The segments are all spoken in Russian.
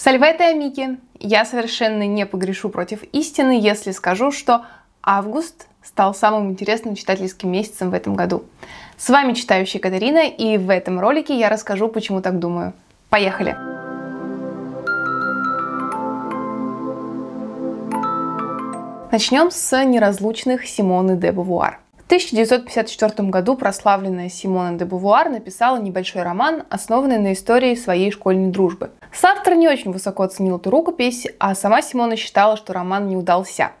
Сальвете амики! Я совершенно не погрешу против истины, если скажу, что август стал самым интересным читательским месяцем в этом году. С вами читающая Катерина, и в этом ролике я расскажу, почему так думаю. Поехали! Начнем с неразлучных Симоны де Бувуар. В 1954 году прославленная Симона де Бувуар написала небольшой роман, основанный на истории своей школьной дружбы – Сартр не очень высоко оценил эту рукопись, а сама Симона считала, что роман не удался.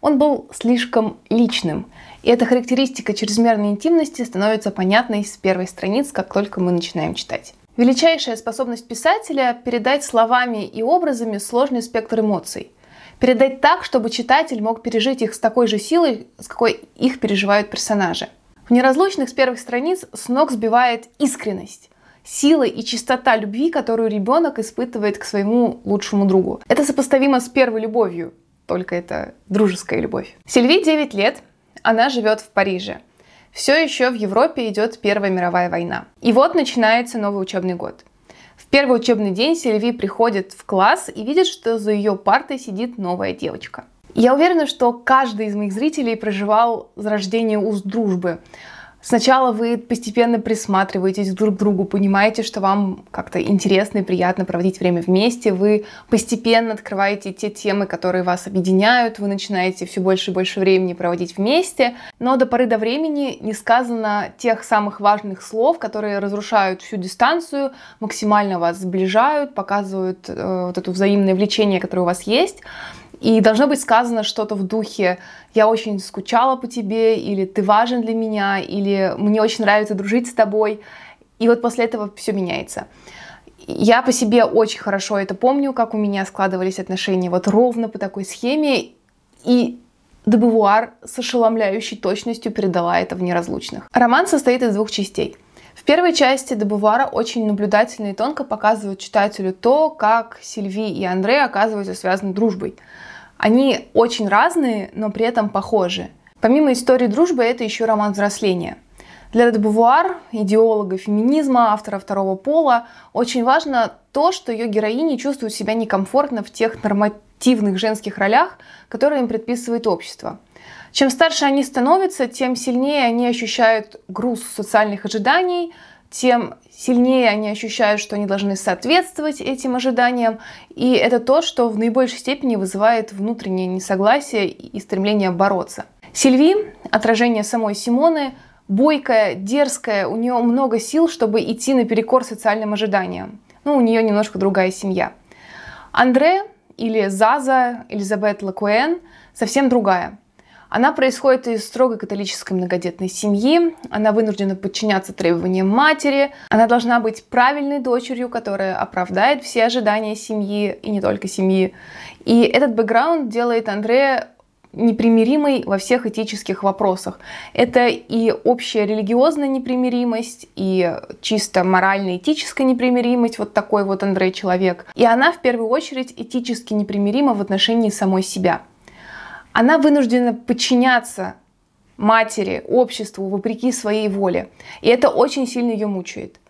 Он был слишком личным, и эта характеристика чрезмерной интимности становится понятной с первой страниц, как только мы начинаем читать. Величайшая способность писателя – передать словами и образами сложный спектр эмоций. Передать так, чтобы читатель мог пережить их с такой же силой, с какой их переживают персонажи. В неразлучных с первых страниц с ног сбивает искренность сила и чистота любви, которую ребенок испытывает к своему лучшему другу. Это сопоставимо с первой любовью, только это дружеская любовь. Сильви 9 лет, она живет в Париже. Все еще в Европе идет Первая мировая война. И вот начинается новый учебный год. В первый учебный день Сильви приходит в класс и видит, что за ее партой сидит новая девочка. Я уверена, что каждый из моих зрителей проживал зарождение уз дружбы. Сначала вы постепенно присматриваетесь друг к другу, понимаете, что вам как-то интересно и приятно проводить время вместе, вы постепенно открываете те темы, которые вас объединяют, вы начинаете все больше и больше времени проводить вместе, но до поры до времени не сказано тех самых важных слов, которые разрушают всю дистанцию, максимально вас сближают, показывают э, вот это взаимное влечение, которое у вас есть, и должно быть сказано что-то в духе «я очень скучала по тебе», или «ты важен для меня», или «мне очень нравится дружить с тобой». И вот после этого все меняется. Я по себе очень хорошо это помню, как у меня складывались отношения вот ровно по такой схеме. И Дебувуар с ошеломляющей точностью передала это в неразлучных. Роман состоит из двух частей. В первой части Дебувара очень наблюдательно и тонко показывают читателю то, как Сильви и Андре оказываются связаны дружбой. Они очень разные, но при этом похожи. Помимо истории дружбы, это еще роман взросления. Для Дебувуар, идеолога феминизма, автора второго пола, очень важно то, что ее героини чувствуют себя некомфортно в тех нормативных женских ролях, которые им предписывает общество. Чем старше они становятся, тем сильнее они ощущают груз социальных ожиданий, тем сильнее они ощущают, что они должны соответствовать этим ожиданиям. И это то, что в наибольшей степени вызывает внутреннее несогласие и стремление бороться. Сильви, отражение самой Симоны, бойкая, дерзкая, у нее много сил, чтобы идти наперекор социальным ожиданиям. Ну, у нее немножко другая семья. Андре или Заза, Элизабет Лакуэн совсем другая. Она происходит из строгой католической многодетной семьи. Она вынуждена подчиняться требованиям матери. Она должна быть правильной дочерью, которая оправдает все ожидания семьи и не только семьи. И этот бэкграунд делает Андрея непримиримой во всех этических вопросах. Это и общая религиозная непримиримость, и чисто морально-этическая непримиримость, вот такой вот Андрей человек. И она в первую очередь этически непримирима в отношении самой себя. Она вынуждена подчиняться матери, обществу, вопреки своей воле. И это очень сильно ее мучает.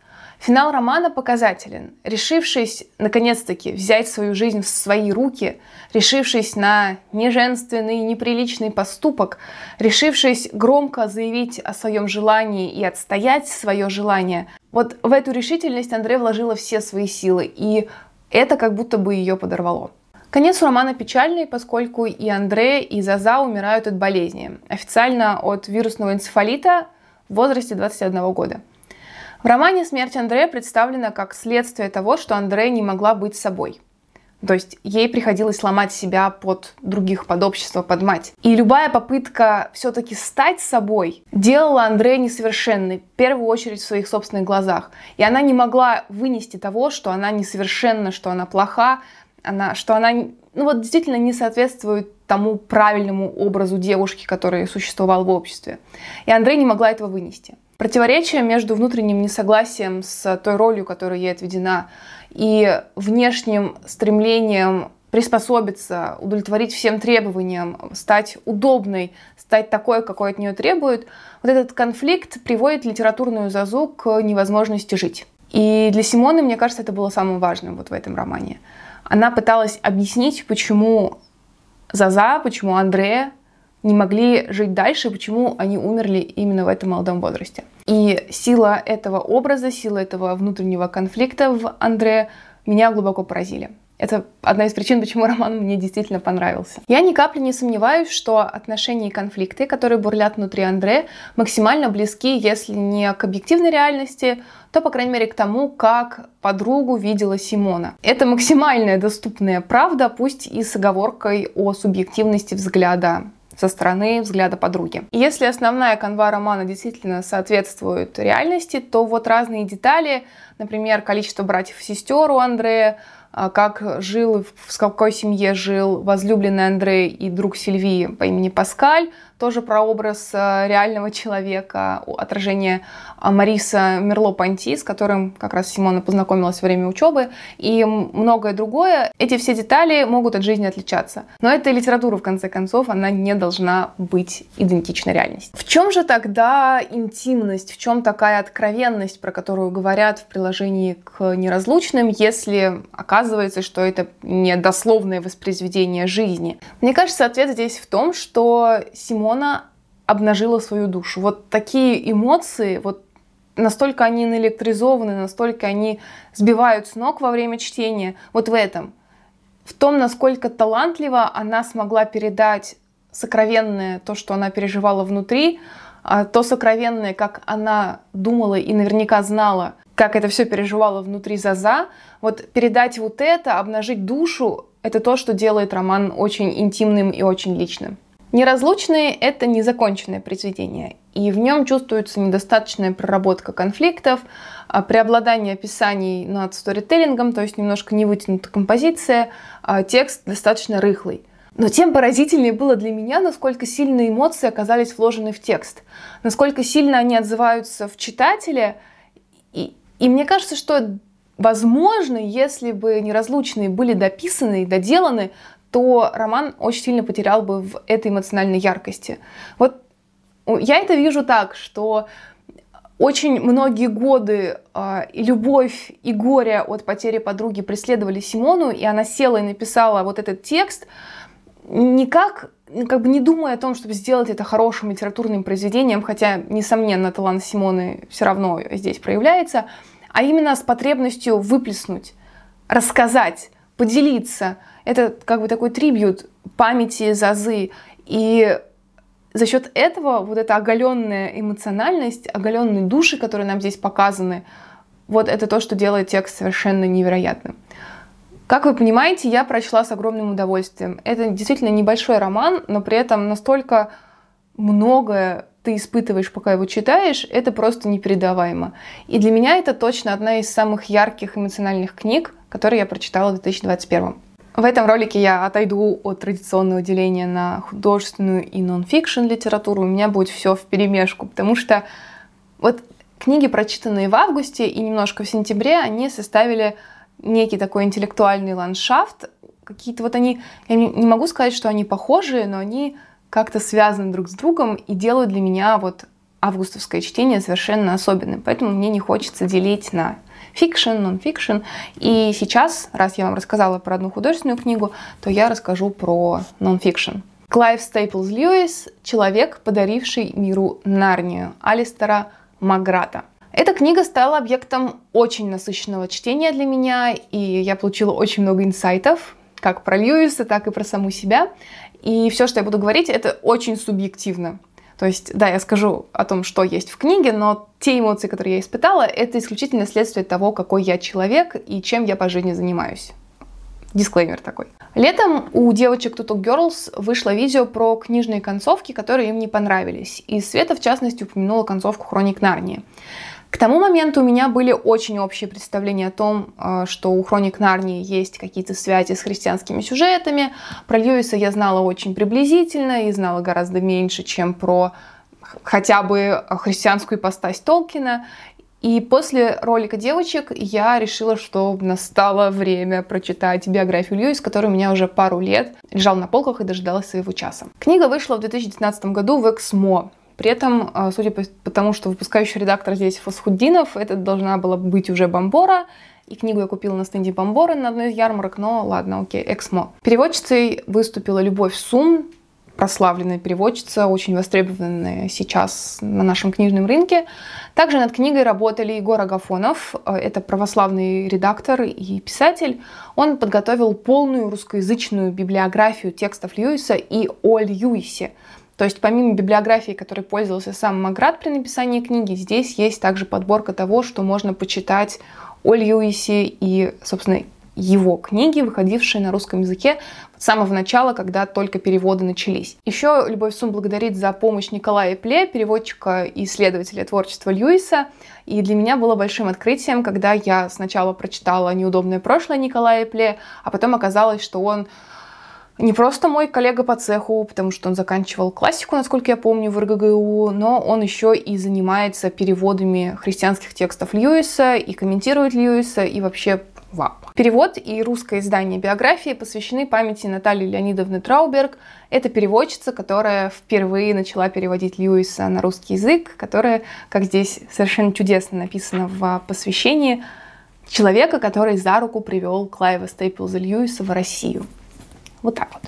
Финал романа показателен. Решившись, наконец-таки, взять свою жизнь в свои руки, решившись на неженственный, неприличный поступок, решившись громко заявить о своем желании и отстоять свое желание, вот в эту решительность Андре вложила все свои силы, и это как будто бы ее подорвало. Конец романа печальный, поскольку и Андре, и Заза умирают от болезни, официально от вирусного энцефалита в возрасте 21 года. В романе смерть Андре представлена как следствие того, что Андре не могла быть собой. То есть ей приходилось ломать себя под других, под общество, под мать. И любая попытка все-таки стать собой делала Андрея несовершенной, в первую очередь в своих собственных глазах. И она не могла вынести того, что она несовершенна, что она плоха, она, что она ну, вот, действительно не соответствует тому правильному образу девушки, который существовал в обществе. И Андрей не могла этого вынести. Противоречие между внутренним несогласием с той ролью, которая ей отведена, и внешним стремлением приспособиться, удовлетворить всем требованиям, стать удобной, стать такой, какой от нее требуют, вот этот конфликт приводит литературную Зазу к невозможности жить. И для Симоны, мне кажется, это было самым важным вот в этом романе. Она пыталась объяснить, почему Заза, почему Андре не могли жить дальше, почему они умерли именно в этом молодом возрасте. И сила этого образа, сила этого внутреннего конфликта в Андре меня глубоко поразили. Это одна из причин, почему роман мне действительно понравился. Я ни капли не сомневаюсь, что отношения и конфликты, которые бурлят внутри Андре, максимально близки, если не к объективной реальности, то, по крайней мере, к тому, как подругу видела Симона. Это максимальная доступная правда, пусть и с оговоркой о субъективности взгляда со стороны взгляда подруги. И если основная канва романа действительно соответствует реальности, то вот разные детали, например, количество братьев и сестер у Андрея, а как жил, в какой семье жил возлюбленный Андрей и друг Сильвии по имени Паскаль, тоже про образ э, реального человека, отражение а, Мариса мерло Панти, с которым как раз Симона познакомилась во время учебы, и многое другое. Эти все детали могут от жизни отличаться. Но эта литература, в конце концов, она не должна быть идентична реальности. В чем же тогда интимность, в чем такая откровенность, про которую говорят в приложении к неразлучным, если оказывается, что это не дословное воспроизведение жизни? Мне кажется, ответ здесь в том, что Симона Мона обнажила свою душу. Вот такие эмоции, вот настолько они наэлектризованы, настолько они сбивают с ног во время чтения. Вот в этом. В том, насколько талантливо она смогла передать сокровенное, то, что она переживала внутри, а то сокровенное, как она думала и наверняка знала, как это все переживала внутри Заза. Вот передать вот это, обнажить душу, это то, что делает роман очень интимным и очень личным. Неразлучные — это незаконченное произведение, и в нем чувствуется недостаточная проработка конфликтов, а преобладание описаний над сторителлингом, то есть немножко не вытянута композиция, а текст достаточно рыхлый. Но тем поразительнее было для меня, насколько сильные эмоции оказались вложены в текст, насколько сильно они отзываются в читателе. И, и мне кажется, что Возможно, если бы неразлучные были дописаны и доделаны, то роман очень сильно потерял бы в этой эмоциональной яркости. Вот я это вижу так, что очень многие годы э, и любовь и горе от потери подруги преследовали Симону, и она села и написала вот этот текст, никак, как бы не думая о том, чтобы сделать это хорошим литературным произведением, хотя, несомненно, талант Симоны все равно здесь проявляется, а именно с потребностью выплеснуть, рассказать, поделиться – это как бы такой трибют памяти Зазы. И за счет этого вот эта оголенная эмоциональность, оголенные души, которые нам здесь показаны, вот это то, что делает текст совершенно невероятным. Как вы понимаете, я прочла с огромным удовольствием. Это действительно небольшой роман, но при этом настолько многое ты испытываешь, пока его читаешь, это просто непередаваемо. И для меня это точно одна из самых ярких эмоциональных книг, которые я прочитала в 2021. В этом ролике я отойду от традиционного деления на художественную и нон-фикшн литературу. У меня будет все в перемешку, потому что вот книги, прочитанные в августе и немножко в сентябре, они составили некий такой интеллектуальный ландшафт. Какие-то вот они, я не могу сказать, что они похожие, но они как-то связаны друг с другом и делают для меня вот августовское чтение совершенно особенным. Поэтому мне не хочется делить на фикшн, нон-фикшн. И сейчас, раз я вам рассказала про одну художественную книгу, то я расскажу про нон-фикшн. Клайв Стейплз Льюис «Человек, подаривший миру Нарнию» Алистера Маграта. Эта книга стала объектом очень насыщенного чтения для меня, и я получила очень много инсайтов, как про Льюиса, так и про саму себя. И все, что я буду говорить, это очень субъективно. То есть, да, я скажу о том, что есть в книге, но те эмоции, которые я испытала, это исключительно следствие того, какой я человек и чем я по жизни занимаюсь. Дисклеймер такой. Летом у девочек Tutu Girls вышло видео про книжные концовки, которые им не понравились. И Света, в частности, упомянула концовку Хроник Нарнии. К тому моменту у меня были очень общие представления о том, а, что у Хроник Нарнии есть какие-то связи с христианскими сюжетами. Про Льюиса я знала очень приблизительно и знала гораздо меньше, чем про хотя бы христианскую ипостась Толкина. И после ролика девочек я решила, что настало время прочитать биографию Льюис, которая у меня уже пару лет лежала на полках и дожидалась своего часа. Книга вышла в 2019 году в Эксмо. При этом, а, судя по, по тому, что выпускающий редактор здесь Фасхуддинов, это должна была быть уже Бомбора, и книгу я купила на стенде Бомборы на одной из ярмарок, но ладно, окей, Эксмо. Переводчицей выступила Любовь Сум, прославленная переводчица, очень востребованная сейчас на нашем книжном рынке. Также над книгой работали Егор Агафонов, э, это православный редактор и писатель. Он подготовил полную русскоязычную библиографию текстов Льюиса и о Льюисе. То есть помимо библиографии, которой пользовался сам Маград при написании книги, здесь есть также подборка того, что можно почитать о Льюисе и, собственно, его книги, выходившие на русском языке с самого начала, когда только переводы начались. Еще Любовь Сум благодарит за помощь Николая Пле, переводчика и исследователя творчества Льюиса. И для меня было большим открытием, когда я сначала прочитала «Неудобное прошлое» Николая Пле, а потом оказалось, что он не просто мой коллега по цеху, потому что он заканчивал классику, насколько я помню, в РГГУ, но он еще и занимается переводами христианских текстов Льюиса и комментирует Льюиса и вообще вау. Перевод и русское издание биографии посвящены памяти Натальи Леонидовны Трауберг. Это переводчица, которая впервые начала переводить Льюиса на русский язык, которая, как здесь совершенно чудесно написано в посвящении, человека, который за руку привел Клайва Стейплза Льюиса в Россию. Вот так вот.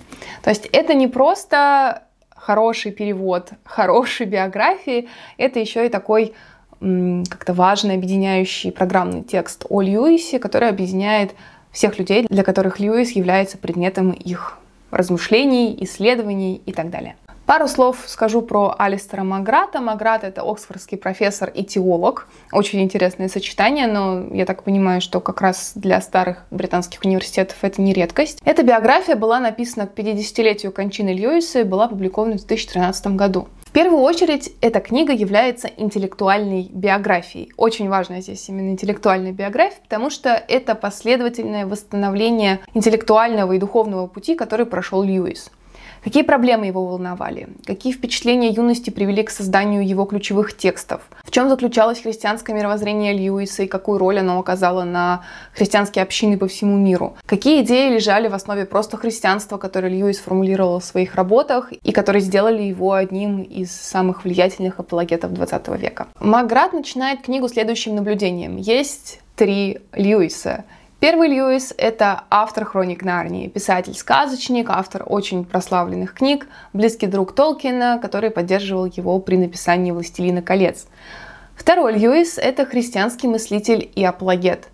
То есть это не просто хороший перевод, хорошей биографии, это еще и такой как-то важный объединяющий программный текст о Льюисе, который объединяет всех людей, для которых Льюис является предметом их размышлений, исследований и так далее. Пару слов скажу про Алистера Маграта. Маграт — это оксфордский профессор и теолог. Очень интересное сочетание, но я так понимаю, что как раз для старых британских университетов это не редкость. Эта биография была написана к 50-летию кончины Льюиса и была опубликована в 2013 году. В первую очередь, эта книга является интеллектуальной биографией. Очень важно здесь именно интеллектуальная биография, потому что это последовательное восстановление интеллектуального и духовного пути, который прошел Льюис. Какие проблемы его волновали? Какие впечатления юности привели к созданию его ключевых текстов? В чем заключалось христианское мировоззрение Льюиса и какую роль оно оказало на христианские общины по всему миру? Какие идеи лежали в основе просто христианства, которое Льюис формулировал в своих работах и которые сделали его одним из самых влиятельных апологетов 20 века? Маград начинает книгу следующим наблюдением. Есть три Льюиса. Первый Льюис – это автор «Хроник Нарнии», писатель-сказочник, автор очень прославленных книг, близкий друг Толкина, который поддерживал его при написании «Властелина колец». Второй Льюис – это христианский мыслитель и апологет.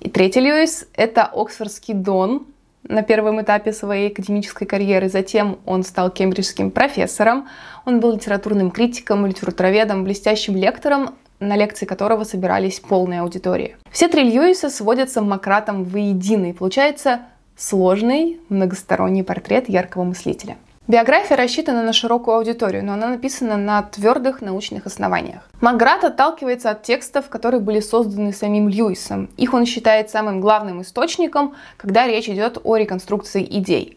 И третий Льюис – это оксфордский дон на первом этапе своей академической карьеры. Затем он стал кембриджским профессором, он был литературным критиком, литературоведом, блестящим лектором, на лекции которого собирались полные аудитории. Все три Льюиса сводятся Макратом воедино, и получается сложный многосторонний портрет яркого мыслителя. Биография рассчитана на широкую аудиторию, но она написана на твердых научных основаниях. Маград отталкивается от текстов, которые были созданы самим Льюисом. Их он считает самым главным источником, когда речь идет о реконструкции идей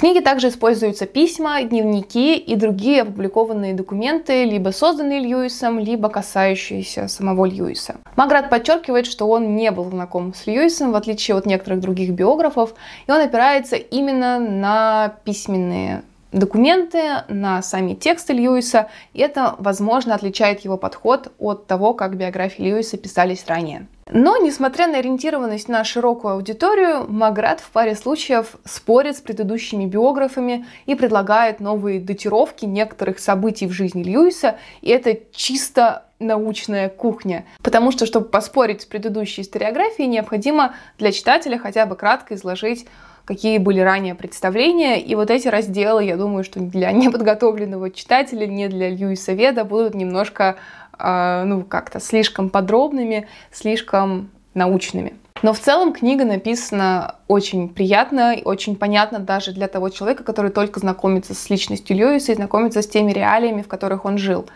книге также используются письма, дневники и другие опубликованные документы, либо созданные Льюисом, либо касающиеся самого Льюиса. Маград подчеркивает, что он не был знаком с Льюисом, в отличие от некоторых других биографов, и он опирается именно на письменные документы, на сами тексты Льюиса, и это, возможно, отличает его подход от того, как биографии Льюиса писались ранее. Но, несмотря на ориентированность на широкую аудиторию, Маград в паре случаев спорит с предыдущими биографами и предлагает новые датировки некоторых событий в жизни Льюиса, и это чисто научная кухня. Потому что, чтобы поспорить с предыдущей историографией, необходимо для читателя хотя бы кратко изложить какие были ранее представления. И вот эти разделы, я думаю, что для неподготовленного читателя, не для Льюиса Веда, будут немножко а, ну, как-то слишком подробными, слишком научными. Но в целом книга написана очень приятно и очень понятно даже для того человека, который только знакомится с личностью Льюиса и знакомится с теми реалиями, в которых он жил.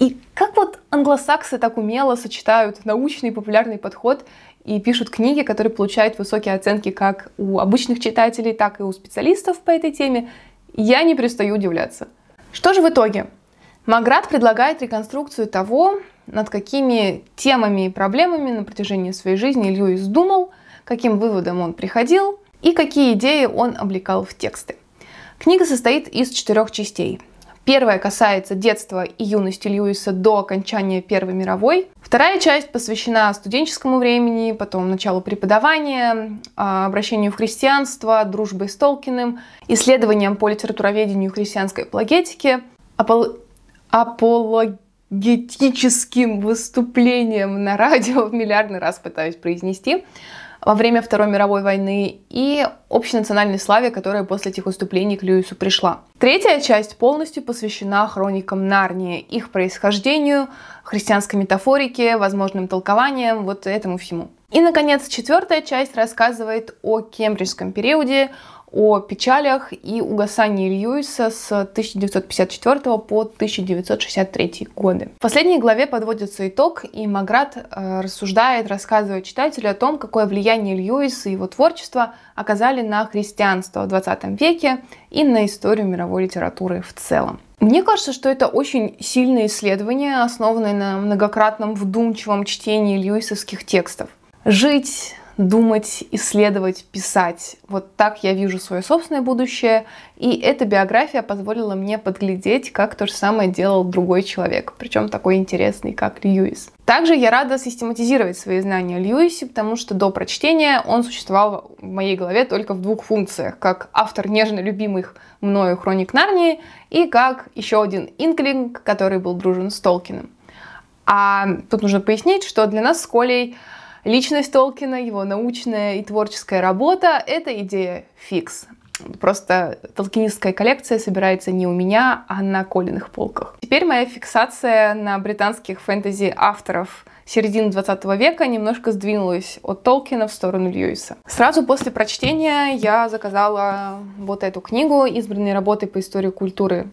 И как вот англосаксы так умело сочетают научный и популярный подход и пишут книги, которые получают высокие оценки как у обычных читателей, так и у специалистов по этой теме, я не перестаю удивляться. Что же в итоге? Маград предлагает реконструкцию того, над какими темами и проблемами на протяжении своей жизни Льюис думал, каким выводом он приходил и какие идеи он облекал в тексты. Книга состоит из четырех частей. Первая касается детства и юности Льюиса до окончания Первой мировой. Вторая часть посвящена студенческому времени, потом началу преподавания, а, обращению в христианство, дружбе с Толкиным, исследованиям по литературоведению христианской апологетики, апологетическим выступлением на радио, в миллиардный раз пытаюсь произнести, во время Второй мировой войны и общенациональной славе, которая после этих выступлений к Льюису пришла. Третья часть полностью посвящена хроникам Нарнии, их происхождению, христианской метафорике, возможным толкованиям, вот этому всему. И, наконец, четвертая часть рассказывает о кембриджском периоде, о печалях и угасании Льюиса с 1954 по 1963 годы. В последней главе подводится итог, и Маград э, рассуждает, рассказывает читателю о том, какое влияние Льюиса и его творчество оказали на христианство в 20 веке и на историю мировой литературы в целом. Мне кажется, что это очень сильное исследование, основанное на многократном вдумчивом чтении льюисовских текстов. Жить думать, исследовать, писать. Вот так я вижу свое собственное будущее, и эта биография позволила мне подглядеть, как то же самое делал другой человек, причем такой интересный, как Льюис. Также я рада систематизировать свои знания о Льюисе, потому что до прочтения он существовал в моей голове только в двух функциях, как автор нежно любимых мною хроник Нарнии и как еще один инклинг, который был дружен с Толкиным. А тут нужно пояснить, что для нас с Колей Личность Толкина, его научная и творческая работа — это идея фикс. Просто толкинистская коллекция собирается не у меня, а на Колиных полках. Теперь моя фиксация на британских фэнтези-авторов середины 20 века немножко сдвинулась от Толкина в сторону Льюиса. Сразу после прочтения я заказала вот эту книгу «Избранные работы по истории культуры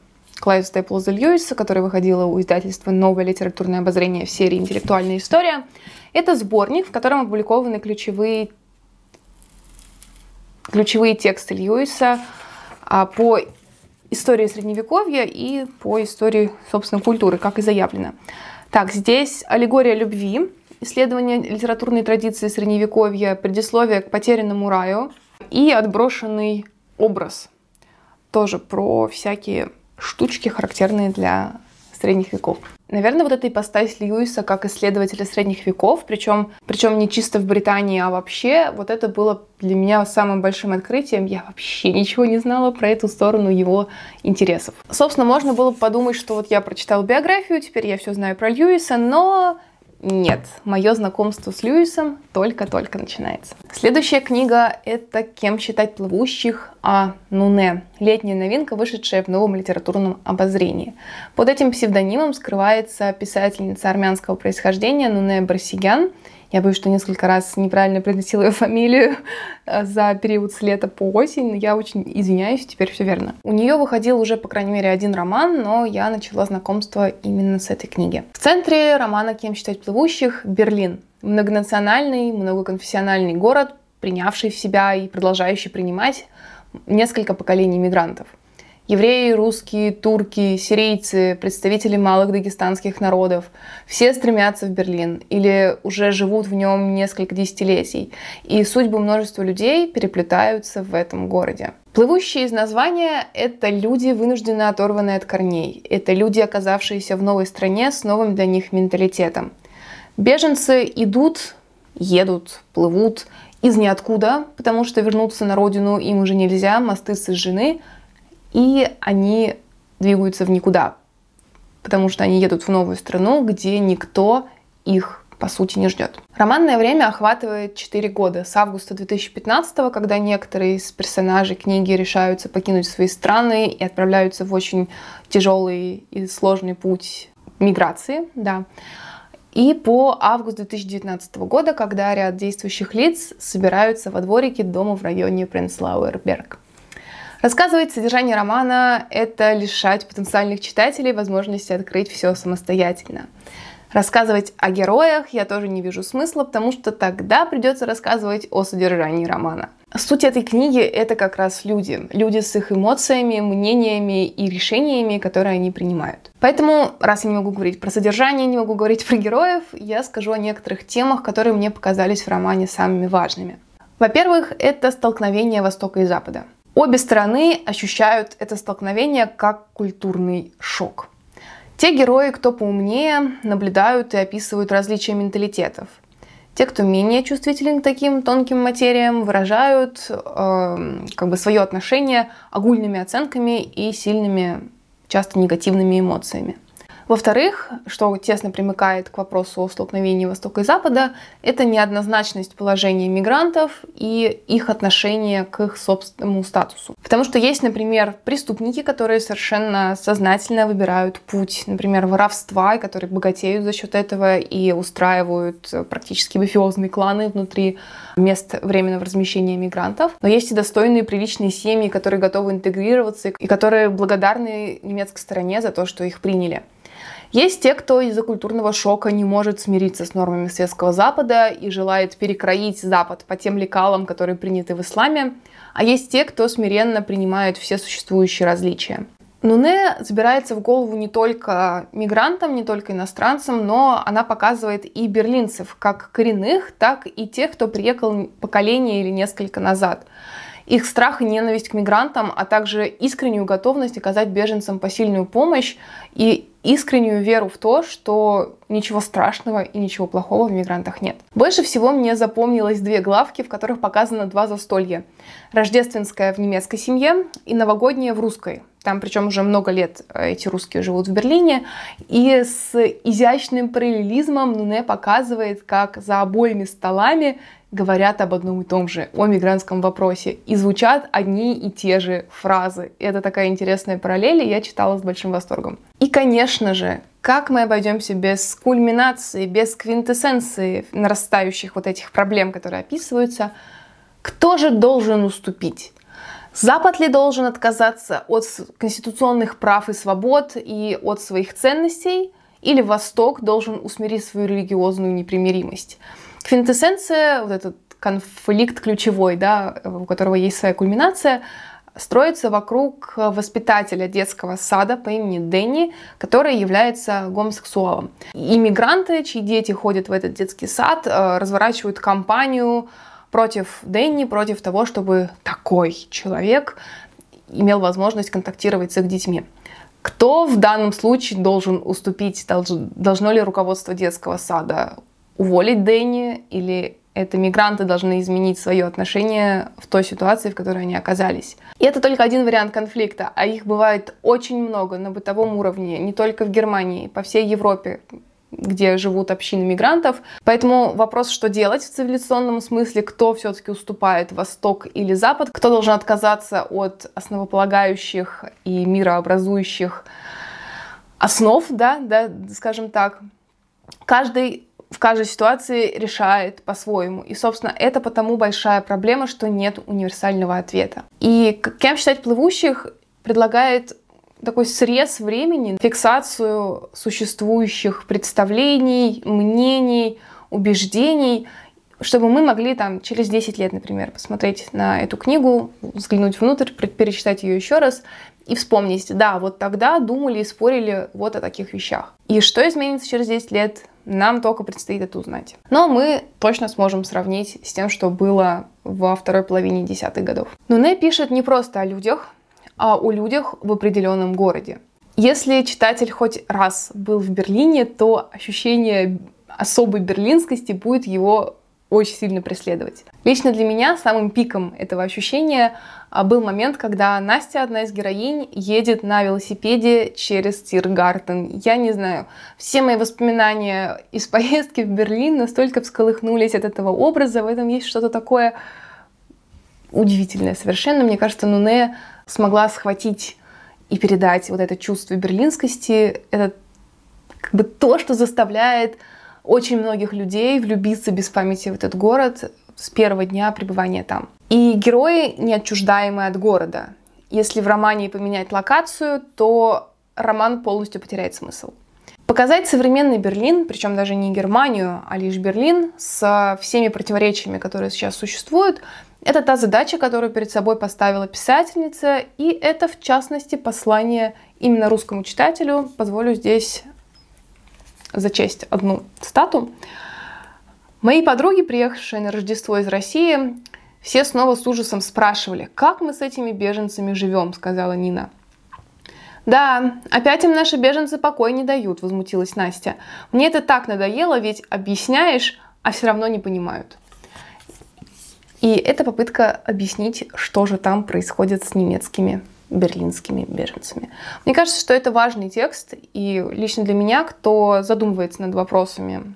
Клайв Стейплза Льюиса, которая выходила у издательства «Новое литературное обозрение» в серии «Интеллектуальная история». Это сборник, в котором опубликованы ключевые, ключевые тексты Льюиса а, по истории Средневековья и по истории, собственно, культуры, как и заявлено. Так, здесь аллегория любви, исследование литературной традиции Средневековья, предисловие к потерянному раю и отброшенный образ. Тоже про всякие штучки, характерные для средних веков. Наверное, вот эта ипостась Льюиса как исследователя средних веков, причем, причем не чисто в Британии, а вообще, вот это было для меня самым большим открытием. Я вообще ничего не знала про эту сторону его интересов. Собственно, можно было подумать, что вот я прочитала биографию, теперь я все знаю про Льюиса, но нет, мое знакомство с Льюисом только-только начинается. Следующая книга — это «Кем считать плавущих» А. Нуне. Летняя новинка, вышедшая в новом литературном обозрении. Под этим псевдонимом скрывается писательница армянского происхождения Нуне Барсигян, я боюсь, что несколько раз неправильно произносила ее фамилию э, за период с лета по осень. Я очень извиняюсь, теперь все верно. У нее выходил уже, по крайней мере, один роман, но я начала знакомство именно с этой книги. В центре романа «Кем считать плывущих» Берлин. Многонациональный, многоконфессиональный город, принявший в себя и продолжающий принимать несколько поколений мигрантов. Евреи, русские, турки, сирийцы, представители малых дагестанских народов. Все стремятся в Берлин или уже живут в нем несколько десятилетий. И судьбы множества людей переплетаются в этом городе. Плывущие из названия — это люди, вынужденно оторванные от корней. Это люди, оказавшиеся в новой стране с новым для них менталитетом. Беженцы идут, едут, плывут из ниоткуда, потому что вернуться на родину им уже нельзя, мосты сожжены — и они двигаются в никуда, потому что они едут в новую страну, где никто их по сути не ждет. Романное время охватывает 4 года, с августа 2015, когда некоторые из персонажей книги решаются покинуть свои страны и отправляются в очень тяжелый и сложный путь миграции, да. И по август 2019 года, когда ряд действующих лиц собираются во дворике дома в районе Пренслауэрберг. Рассказывать содержание романа — это лишать потенциальных читателей возможности открыть все самостоятельно. Рассказывать о героях я тоже не вижу смысла, потому что тогда придется рассказывать о содержании романа. Суть этой книги — это как раз люди. Люди с их эмоциями, мнениями и решениями, которые они принимают. Поэтому, раз я не могу говорить про содержание, не могу говорить про героев, я скажу о некоторых темах, которые мне показались в романе самыми важными. Во-первых, это столкновение Востока и Запада. Обе стороны ощущают это столкновение как культурный шок. Те герои, кто поумнее, наблюдают и описывают различия менталитетов. Те, кто менее чувствителен к таким тонким материям, выражают э, как бы свое отношение огульными оценками и сильными, часто негативными эмоциями. Во-вторых, что тесно примыкает к вопросу о столкновении Востока и Запада, это неоднозначность положения мигрантов и их отношение к их собственному статусу. Потому что есть, например, преступники, которые совершенно сознательно выбирают путь, например, воровства, и которые богатеют за счет этого и устраивают э, практически мафиозные кланы внутри мест временного размещения мигрантов. Но есть и достойные, приличные семьи, которые готовы интегрироваться и которые благодарны немецкой стороне за то, что их приняли. Есть те, кто из-за культурного шока не может смириться с нормами светского Запада и желает перекроить Запад по тем лекалам, которые приняты в исламе, а есть те, кто смиренно принимает все существующие различия. Нуне забирается в голову не только мигрантам, не только иностранцам, но она показывает и берлинцев, как коренных, так и тех, кто приехал поколение или несколько назад их страх и ненависть к мигрантам, а также искреннюю готовность оказать беженцам посильную помощь и искреннюю веру в то, что ничего страшного и ничего плохого в мигрантах нет. Больше всего мне запомнилось две главки, в которых показано два застолья. Рождественское в немецкой семье и новогоднее в русской. Там причем уже много лет э, эти русские живут в Берлине. И с изящным параллелизмом Нуне показывает, как за обоими столами говорят об одном и том же, о мигрантском вопросе. И звучат одни и те же фразы. это такая интересная параллель, и я читала с большим восторгом. И, конечно же, как мы обойдемся без кульминации, без квинтэссенции нарастающих вот этих проблем, которые описываются, кто же должен уступить? Запад ли должен отказаться от конституционных прав и свобод и от своих ценностей, или Восток должен усмирить свою религиозную непримиримость? Квинтэссенция, вот этот конфликт ключевой, да, у которого есть своя кульминация, строится вокруг воспитателя детского сада по имени Дэнни, который является гомосексуалом. Иммигранты, чьи дети ходят в этот детский сад, э, разворачивают кампанию против Дэнни, против того, чтобы такой человек имел возможность контактировать с их детьми. Кто в данном случае должен уступить? Должно ли руководство детского сада уволить Дэнни или это мигранты должны изменить свое отношение в той ситуации, в которой они оказались. И это только один вариант конфликта, а их бывает очень много на бытовом уровне, не только в Германии, по всей Европе где живут общины мигрантов. Поэтому вопрос, что делать в цивилизационном смысле, кто все-таки уступает, Восток или Запад, кто должен отказаться от основополагающих и мирообразующих основ, да, да, скажем так. Каждый в каждой ситуации решает по-своему. И, собственно, это потому большая проблема, что нет универсального ответа. И кем считать плывущих предлагает такой срез времени, фиксацию существующих представлений, мнений, убеждений, чтобы мы могли там через 10 лет, например, посмотреть на эту книгу, взглянуть внутрь, перечитать ее еще раз и вспомнить, да, вот тогда думали и спорили вот о таких вещах. И что изменится через 10 лет, нам только предстоит это узнать. Но мы точно сможем сравнить с тем, что было во второй половине десятых годов. Нуне пишет не просто о людях, а, о людях в определенном городе. Если читатель хоть раз был в Берлине, то ощущение особой берлинскости будет его очень сильно преследовать. Лично для меня самым пиком этого ощущения а, был момент, когда Настя, одна из героинь, едет на велосипеде через Тиргартен. Я не знаю, все мои воспоминания из поездки в Берлин настолько всколыхнулись от этого образа, в этом есть что-то такое удивительное совершенно. Мне кажется, Нуне смогла схватить и передать вот это чувство берлинскости, это как бы то, что заставляет очень многих людей влюбиться без памяти в этот город с первого дня пребывания там. И герои неотчуждаемы от города. Если в романе поменять локацию, то роман полностью потеряет смысл. Показать современный Берлин, причем даже не Германию, а лишь Берлин, со всеми противоречиями, которые сейчас существуют, это та задача, которую перед собой поставила писательница, и это, в частности, послание именно русскому читателю. Позволю здесь зачесть одну стату. Мои подруги, приехавшие на Рождество из России, все снова с ужасом спрашивали, как мы с этими беженцами живем, сказала Нина. Да, опять им наши беженцы покой не дают, возмутилась Настя. Мне это так надоело, ведь объясняешь, а все равно не понимают. И это попытка объяснить, что же там происходит с немецкими берлинскими беженцами. Мне кажется, что это важный текст, и лично для меня, кто задумывается над вопросами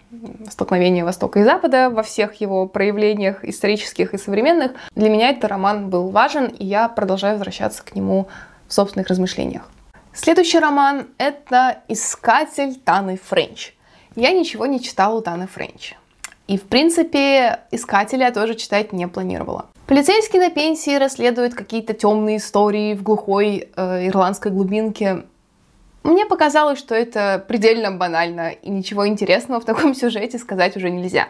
столкновения Востока и Запада во всех его проявлениях исторических и современных, для меня этот роман был важен, и я продолжаю возвращаться к нему в собственных размышлениях. Следующий роман — это «Искатель Таны Френч». Я ничего не читала у Таны Френч. И, в принципе, искателя я тоже читать не планировала. Полицейский на пенсии расследует какие-то темные истории в глухой э, ирландской глубинке. Мне показалось, что это предельно банально, и ничего интересного в таком сюжете сказать уже нельзя.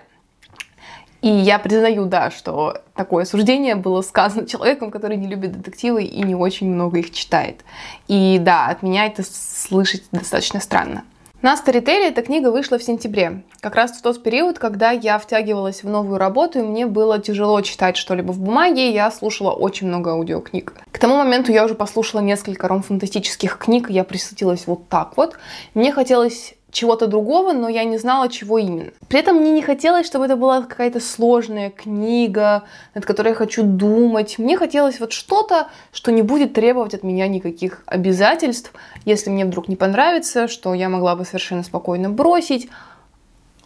И я признаю, да, что такое суждение было сказано человеком, который не любит детективы и не очень много их читает. И да, от меня это слышать достаточно странно. На Storytel эта книга вышла в сентябре, как раз в тот период, когда я втягивалась в новую работу, и мне было тяжело читать что-либо в бумаге, я слушала очень много аудиокниг. К тому моменту я уже послушала несколько ром-фантастических книг, я присытилась вот так вот. Мне хотелось чего-то другого, но я не знала, чего именно. При этом мне не хотелось, чтобы это была какая-то сложная книга, над которой я хочу думать. Мне хотелось вот что-то, что не будет требовать от меня никаких обязательств. Если мне вдруг не понравится, что я могла бы совершенно спокойно бросить.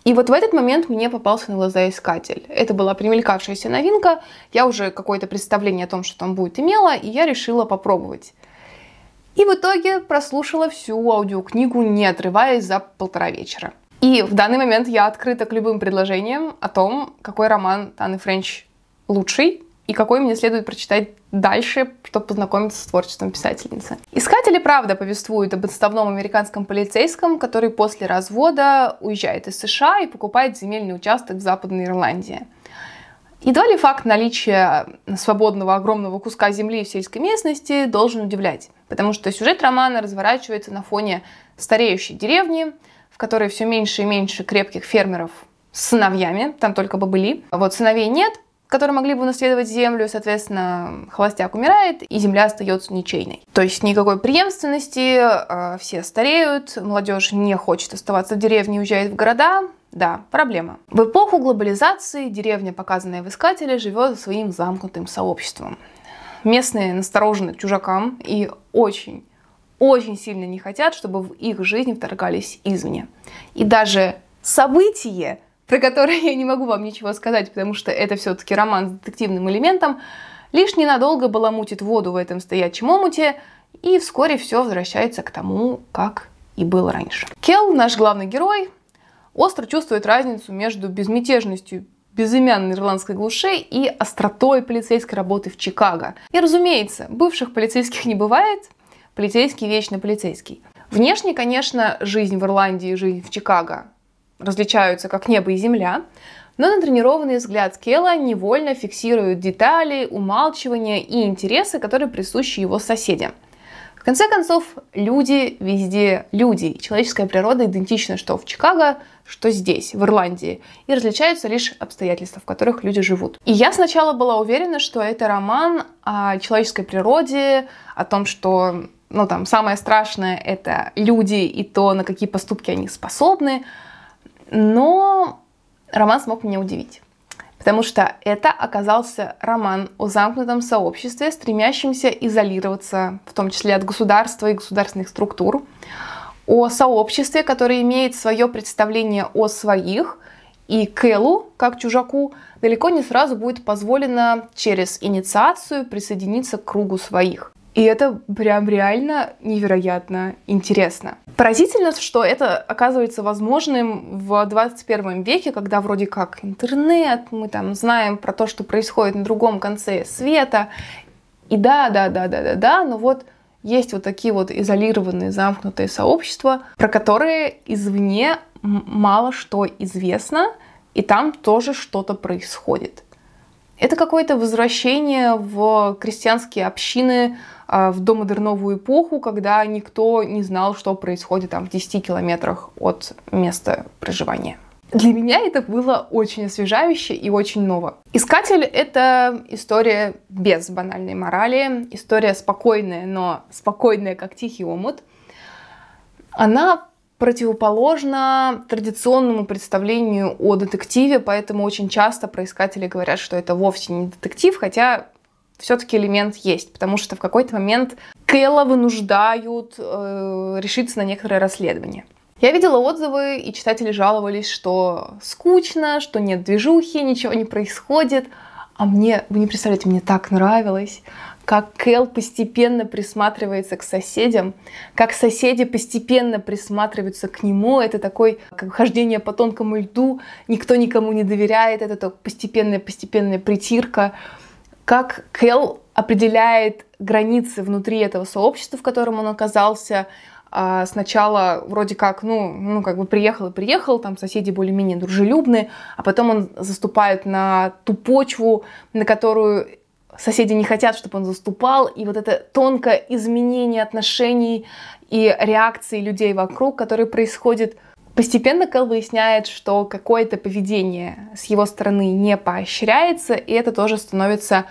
И вот в этот момент мне попался на глаза искатель. Это была примелькавшаяся новинка. Я уже какое-то представление о том, что там будет, имела, и я решила попробовать. И в итоге прослушала всю аудиокнигу, не отрываясь за полтора вечера. И в данный момент я открыта к любым предложениям о том, какой роман Таны Френч лучший и какой мне следует прочитать дальше, чтобы познакомиться с творчеством писательницы. Искатели, правда, повествуют об отставном американском полицейском, который после развода уезжает из США и покупает земельный участок в Западной Ирландии. Едва ли факт наличия свободного огромного куска земли в сельской местности должен удивлять потому что сюжет романа разворачивается на фоне стареющей деревни, в которой все меньше и меньше крепких фермеров с сыновьями, там только бобыли. Вот сыновей нет, которые могли бы наследовать землю, соответственно, холостяк умирает, и земля остается ничейной. То есть никакой преемственности, а, все стареют, молодежь не хочет оставаться в деревне, уезжает в города. Да, проблема. В эпоху глобализации деревня, показанная в «Искателе», живет своим замкнутым сообществом местные насторожены чужакам и очень, очень сильно не хотят, чтобы в их жизни вторгались извне. И даже событие, про которое я не могу вам ничего сказать, потому что это все-таки роман с детективным элементом, лишь ненадолго баламутит воду в этом стоячем омуте, и вскоре все возвращается к тому, как и было раньше. Келл наш главный герой, остро чувствует разницу между безмятежностью безымянной ирландской глуши и остротой полицейской работы в Чикаго. И разумеется, бывших полицейских не бывает, полицейский вечно полицейский. Внешне, конечно, жизнь в Ирландии и жизнь в Чикаго различаются как небо и земля, но натренированный взгляд Скелла невольно фиксирует детали, умалчивания и интересы, которые присущи его соседям. В конце концов, люди везде люди. человеческая природа идентична что в Чикаго, что здесь, в Ирландии. И различаются лишь обстоятельства, в которых люди живут. И я сначала была уверена, что это роман о человеческой природе, о том, что ну, там, самое страшное — это люди и то, на какие поступки они способны. Но роман смог меня удивить потому что это оказался роман о замкнутом сообществе, стремящемся изолироваться, в том числе от государства и государственных структур, о сообществе, которое имеет свое представление о своих, и Кэлу, как чужаку, далеко не сразу будет позволено через инициацию присоединиться к кругу своих. И это прям реально невероятно интересно. Поразительно, что это оказывается возможным в 21 веке, когда вроде как интернет, мы там знаем про то, что происходит на другом конце света. И да, да, да, да, да, да, но вот есть вот такие вот изолированные, замкнутые сообщества, про которые извне мало что известно, и там тоже что-то происходит. Это какое-то возвращение в крестьянские общины, а, в домодерновую эпоху, когда никто не знал, что происходит там в 10 километрах от места проживания. Для меня это было очень освежающе и очень ново. «Искатель» — это история без банальной морали, история спокойная, но спокойная, как тихий омут. Она противоположно традиционному представлению о детективе, поэтому очень часто проискатели говорят, что это вовсе не детектив, хотя все-таки элемент есть, потому что в какой-то момент Кэлла вынуждают э, решиться на некоторое расследование. Я видела отзывы, и читатели жаловались, что скучно, что нет движухи, ничего не происходит. А мне, вы не представляете, мне так нравилось как Кэл постепенно присматривается к соседям, как соседи постепенно присматриваются к нему. Это такое как хождение по тонкому льду, никто никому не доверяет, это постепенная-постепенная притирка. Как Кэл определяет границы внутри этого сообщества, в котором он оказался, а, сначала вроде как, ну, ну, как бы приехал и приехал, там соседи более-менее дружелюбны, а потом он заступает на ту почву, на которую соседи не хотят, чтобы он заступал, и вот это тонкое изменение отношений и реакции людей вокруг, которое происходит Постепенно Кэл выясняет, что какое-то поведение с его стороны не поощряется, и это тоже становится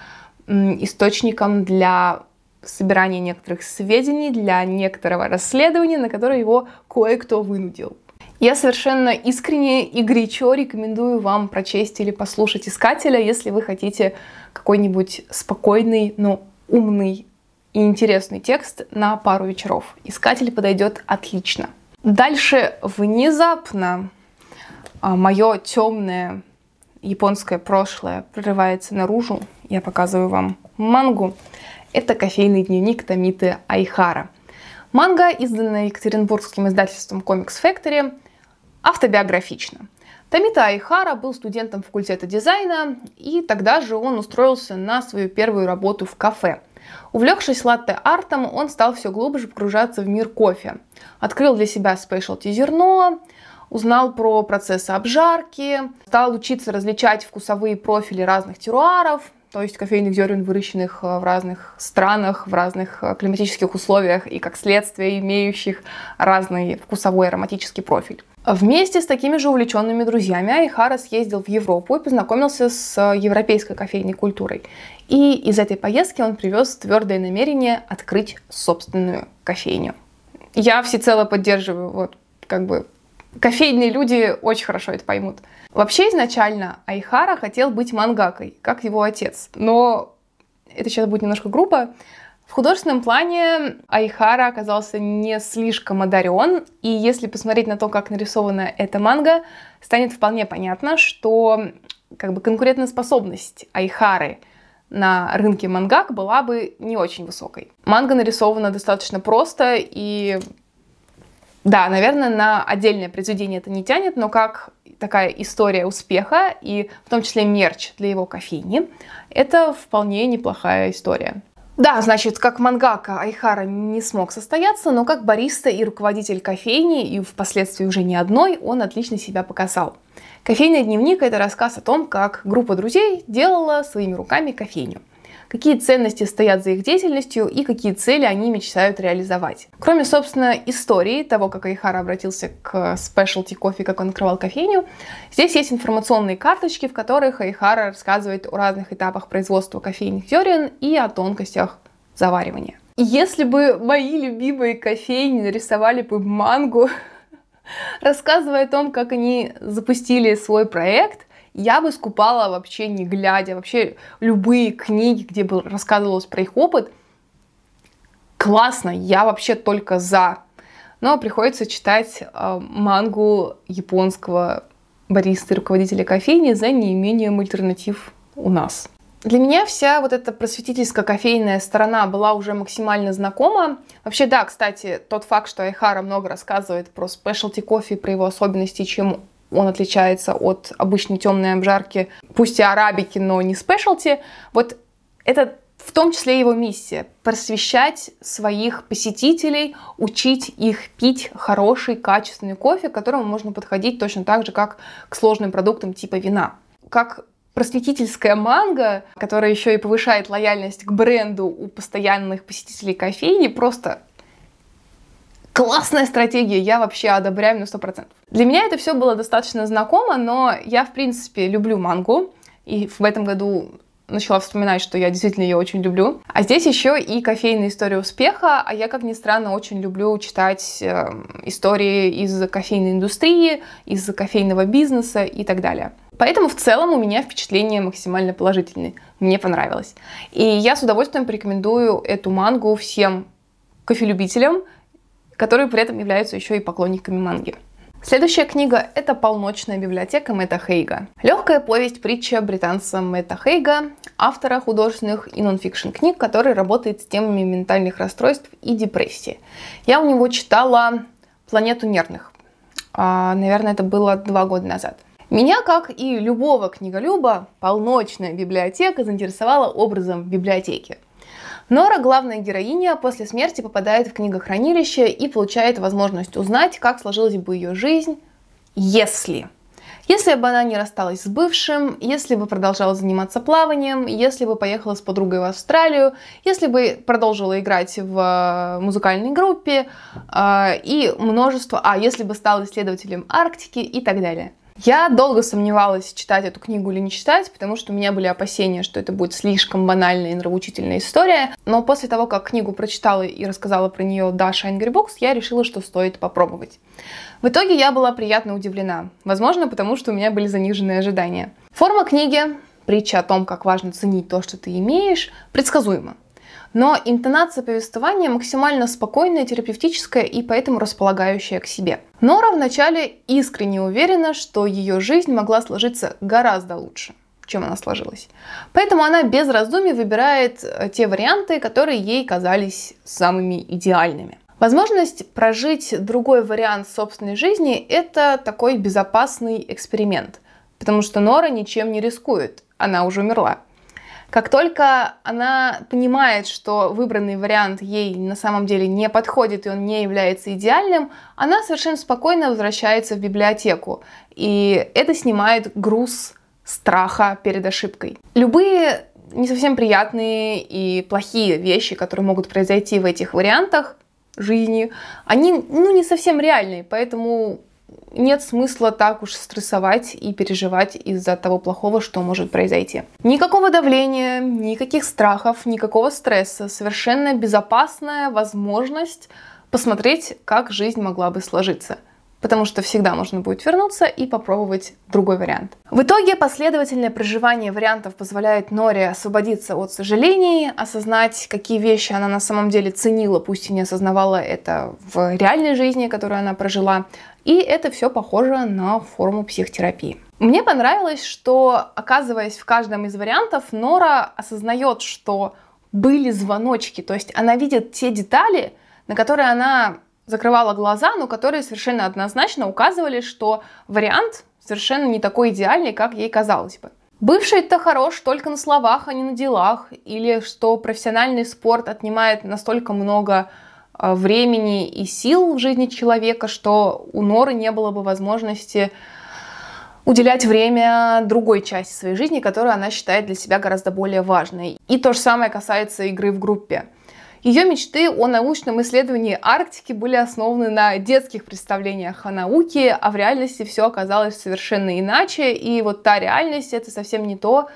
источником для собирания некоторых сведений, для некоторого расследования, на которое его кое-кто вынудил. Я совершенно искренне и горячо рекомендую вам прочесть или послушать «Искателя», если вы хотите какой-нибудь спокойный, но умный и интересный текст на пару вечеров. «Искатель» подойдет отлично. Дальше внезапно а, мое темное японское прошлое прорывается наружу. Я показываю вам мангу. Это кофейный дневник Томиты Айхара. Манга, изданная Екатеринбургским издательством Comics Factory, Автобиографично. Тамита Айхара был студентом факультета дизайна, и тогда же он устроился на свою первую работу в кафе. Увлекшись латте-артом, он стал все глубже погружаться в мир кофе. Открыл для себя спешлти зерно, узнал про процессы обжарки, стал учиться различать вкусовые профили разных теруаров, то есть кофейных зерен, выращенных э, в разных странах, в разных э, климатических условиях и, как следствие, имеющих разный вкусовой ароматический профиль. Вместе с такими же увлеченными друзьями Айхара съездил в Европу и познакомился с э, европейской кофейной культурой. И из этой поездки он привез твердое намерение открыть собственную кофейню. Я всецело поддерживаю, вот как бы кофейные люди очень хорошо это поймут. Вообще изначально Айхара хотел быть мангакой, как его отец, но это сейчас будет немножко грубо, в художественном плане Айхара оказался не слишком одарен, и если посмотреть на то, как нарисована эта манга, станет вполне понятно, что как бы конкурентоспособность Айхары на рынке мангак была бы не очень высокой. Манга нарисована достаточно просто, и да, наверное, на отдельное произведение это не тянет, но как такая история успеха, и в том числе мерч для его кофейни, это вполне неплохая история. Да, значит, как мангака Айхара не смог состояться, но как бариста и руководитель кофейни, и впоследствии уже не одной, он отлично себя показал. «Кофейный дневник» — это рассказ о том, как группа друзей делала своими руками кофейню какие ценности стоят за их деятельностью и какие цели они мечтают реализовать. Кроме, собственно, истории того, как Айхара обратился к спешлти кофе, как он открывал кофейню, здесь есть информационные карточки, в которых Айхара рассказывает о разных этапах производства кофейных зерен и о тонкостях заваривания. И если бы мои любимые кофейни нарисовали бы мангу, рассказывая о том, как они запустили свой проект, я бы скупала вообще не глядя. Вообще любые книги, где бы рассказывалось про их опыт, классно, я вообще только за. Но приходится читать э, мангу японского бариста и руководителя кофейни за неимением альтернатив у нас. Для меня вся вот эта просветительская кофейная сторона была уже максимально знакома. Вообще, да, кстати, тот факт, что Айхара много рассказывает про спешлти кофе, про его особенности, чем он отличается от обычной темной обжарки, пусть и арабики, но не спешлти. Вот это в том числе его миссия – просвещать своих посетителей, учить их пить хороший, качественный кофе, к которому можно подходить точно так же, как к сложным продуктам типа вина. Как просветительская манга, которая еще и повышает лояльность к бренду у постоянных посетителей кофейни, просто классная стратегия, я вообще одобряю на 100%. Для меня это все было достаточно знакомо, но я, в принципе, люблю мангу. И в этом году начала вспоминать, что я действительно ее очень люблю. А здесь еще и кофейная история успеха, а я, как ни странно, очень люблю читать э, истории из кофейной индустрии, из кофейного бизнеса и так далее. Поэтому в целом у меня впечатление максимально положительное, Мне понравилось. И я с удовольствием порекомендую эту мангу всем кофелюбителям, которые при этом являются еще и поклонниками манги. Следующая книга – это «Полночная библиотека» Мэтта Хейга. Легкая повесть-притча британца Мэтта Хейга, автора художественных и нонфикшн книг, который работает с темами ментальных расстройств и депрессии. Я у него читала «Планету нервных». А, наверное, это было два года назад. Меня, как и любого книголюба, полночная библиотека заинтересовала образом библиотеки – Нора, главная героиня, после смерти попадает в книгохранилище и получает возможность узнать, как сложилась бы ее жизнь, если... Если бы она не рассталась с бывшим, если бы продолжала заниматься плаванием, если бы поехала с подругой в Австралию, если бы продолжила играть в э, музыкальной группе э, и множество, а если бы стала исследователем Арктики и так далее. Я долго сомневалась, читать эту книгу или не читать, потому что у меня были опасения, что это будет слишком банальная и нравоучительная история. Но после того, как книгу прочитала и рассказала про нее Даша Энгербокс, я решила, что стоит попробовать. В итоге я была приятно удивлена. Возможно, потому что у меня были заниженные ожидания. Форма книги, притча о том, как важно ценить то, что ты имеешь, предсказуема но интонация повествования максимально спокойная, терапевтическая и поэтому располагающая к себе. Нора вначале искренне уверена, что ее жизнь могла сложиться гораздо лучше чем она сложилась. Поэтому она без раздумий выбирает э, те варианты, которые ей казались самыми идеальными. Возможность прожить другой вариант собственной жизни – это такой безопасный эксперимент, потому что Нора ничем не рискует, она уже умерла. Как только она понимает, что выбранный вариант ей на самом деле не подходит и он не является идеальным, она совершенно спокойно возвращается в библиотеку. И это снимает груз страха перед ошибкой. Любые не совсем приятные и плохие вещи, которые могут произойти в этих вариантах жизни, они ну, не совсем реальные, поэтому нет смысла так уж стрессовать и переживать из-за того плохого, что может произойти. Никакого давления, никаких страхов, никакого стресса. Совершенно безопасная возможность посмотреть, как жизнь могла бы сложиться – потому что всегда можно будет вернуться и попробовать другой вариант. В итоге последовательное проживание вариантов позволяет Норе освободиться от сожалений, осознать, какие вещи она на самом деле ценила, пусть и не осознавала это в реальной жизни, которую она прожила, и это все похоже на форму психотерапии. Мне понравилось, что, оказываясь в каждом из вариантов, Нора осознает, что были звоночки, то есть она видит те детали, на которые она закрывала глаза, но которые совершенно однозначно указывали, что вариант совершенно не такой идеальный, как ей казалось бы. Бывший-то хорош только на словах, а не на делах, или что профессиональный спорт отнимает настолько много э, времени и сил в жизни человека, что у Норы не было бы возможности уделять время другой части своей жизни, которую она считает для себя гораздо более важной. И то же самое касается игры в группе. Ее мечты о научном исследовании Арктики были основаны на детских представлениях о науке, а в реальности все оказалось совершенно иначе, и вот та реальность это совсем не то,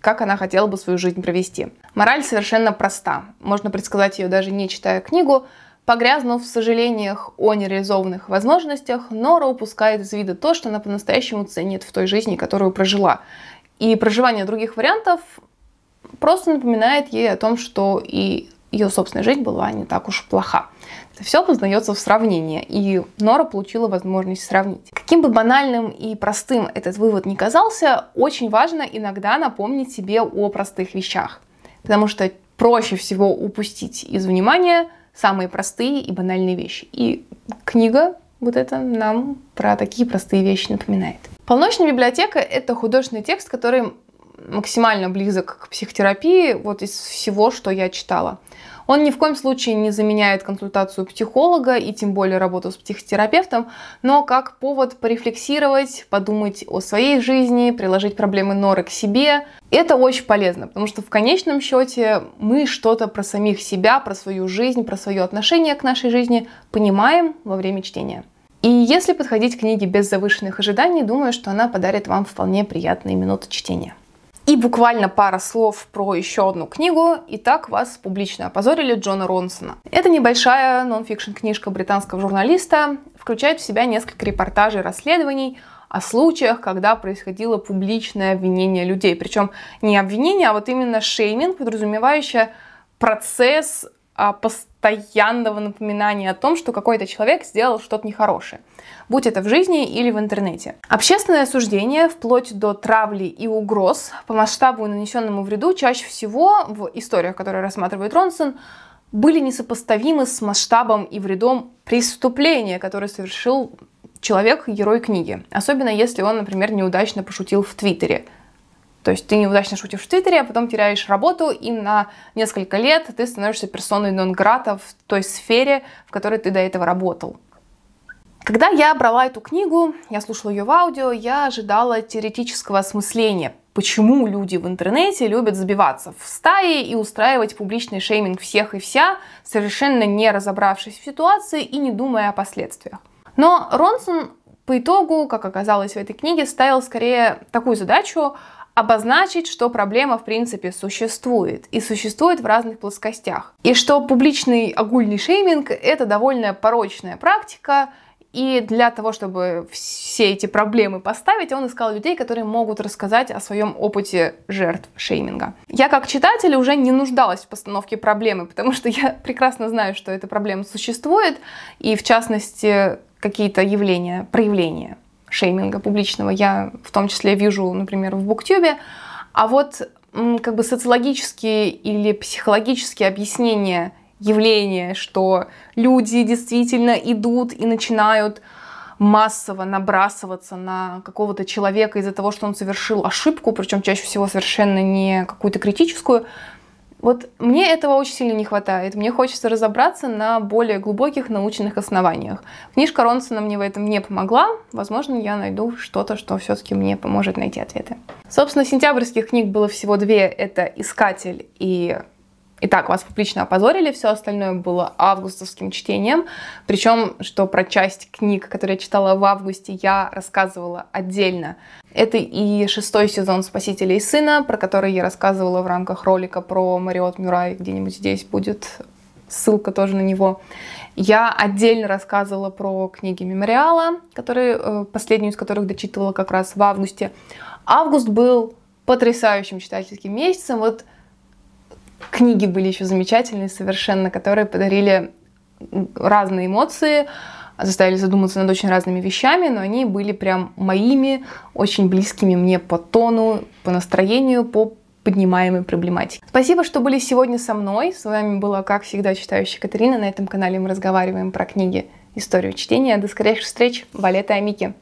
как она хотела бы свою жизнь провести. Мораль совершенно проста, можно предсказать ее даже не читая книгу, Погрязнув в сожалениях о нереализованных возможностях, Нора упускает из вида то, что она по-настоящему ценит в той жизни, которую прожила. И проживание других вариантов просто напоминает ей о том, что и ее собственная жизнь была не так уж плоха. Это все познается в сравнении, и Нора получила возможность сравнить. Каким бы банальным и простым этот вывод ни казался, очень важно иногда напомнить себе о простых вещах, потому что проще всего упустить из внимания самые простые и банальные вещи. И книга вот это нам про такие простые вещи напоминает. Полночная библиотека — это художественный текст, который максимально близок к психотерапии вот из всего, что я читала. Он ни в коем случае не заменяет консультацию психолога и тем более работу с психотерапевтом, но как повод порефлексировать, подумать о своей жизни, приложить проблемы Норы к себе. Это очень полезно, потому что в конечном счете мы что-то про самих себя, про свою жизнь, про свое отношение к нашей жизни понимаем во время чтения. И если подходить к книге без завышенных ожиданий, думаю, что она подарит вам вполне приятные минуты чтения. И буквально пара слов про еще одну книгу и так вас публично опозорили» Джона Ронсона. Это небольшая нонфикшн книжка британского журналиста, включает в себя несколько репортажей расследований о случаях, когда происходило публичное обвинение людей. Причем не обвинение, а вот именно шейминг, подразумевающее процесс а, постоянного напоминания о том, что какой-то человек сделал что-то нехорошее, будь это в жизни или в интернете. Общественное осуждение, вплоть до травли и угроз, по масштабу и нанесенному вреду, чаще всего в историях, которые рассматривает Ронсон, были несопоставимы с масштабом и вредом преступления, которое совершил человек, герой книги. Особенно если он, например, неудачно пошутил в Твиттере. То есть ты неудачно шутишь в Твиттере, а потом теряешь работу, и на несколько лет ты становишься персоной нон-грата в той сфере, в которой ты до этого работал. Когда я брала эту книгу, я слушала ее в аудио, я ожидала теоретического осмысления, почему люди в интернете любят забиваться в стаи и устраивать публичный шейминг всех и вся, совершенно не разобравшись в ситуации и не думая о последствиях. Но Ронсон по итогу, как оказалось в этой книге, ставил скорее такую задачу обозначить, что проблема в принципе существует и существует в разных плоскостях. И что публичный огульный шейминг – это довольно порочная практика, и для того, чтобы все эти проблемы поставить, он искал людей, которые могут рассказать о своем опыте жертв шейминга. Я как читатель уже не нуждалась в постановке проблемы, потому что я прекрасно знаю, что эта проблема существует, и в частности какие-то явления, проявления шейминга публичного я в том числе вижу, например, в Буктюбе. А вот как бы социологические или психологические объяснения явления, что люди действительно идут и начинают массово набрасываться на какого-то человека из-за того, что он совершил ошибку, причем чаще всего совершенно не какую-то критическую, вот мне этого очень сильно не хватает. Мне хочется разобраться на более глубоких научных основаниях. Книжка Ронсона мне в этом не помогла. Возможно, я найду что-то, что все-таки мне поможет найти ответы. Собственно, сентябрьских книг было всего две. Это «Искатель» и Итак, вас публично опозорили, все остальное было августовским чтением. Причем, что про часть книг, которые я читала в августе, я рассказывала отдельно. Это и шестой сезон «Спасителя и сына», про который я рассказывала в рамках ролика про Мариот Мюрай. Где-нибудь здесь будет ссылка тоже на него. Я отдельно рассказывала про книги мемориала, которые, э, последнюю из которых дочитывала как раз в августе. Август был потрясающим читательским месяцем. Вот Книги были еще замечательные совершенно, которые подарили разные эмоции, заставили задуматься над очень разными вещами, но они были прям моими, очень близкими мне по тону, по настроению, по поднимаемой проблематике. Спасибо, что были сегодня со мной. С вами была, как всегда, читающая Катерина. На этом канале мы разговариваем про книги, историю чтения. До скорейших встреч. Валета Амики.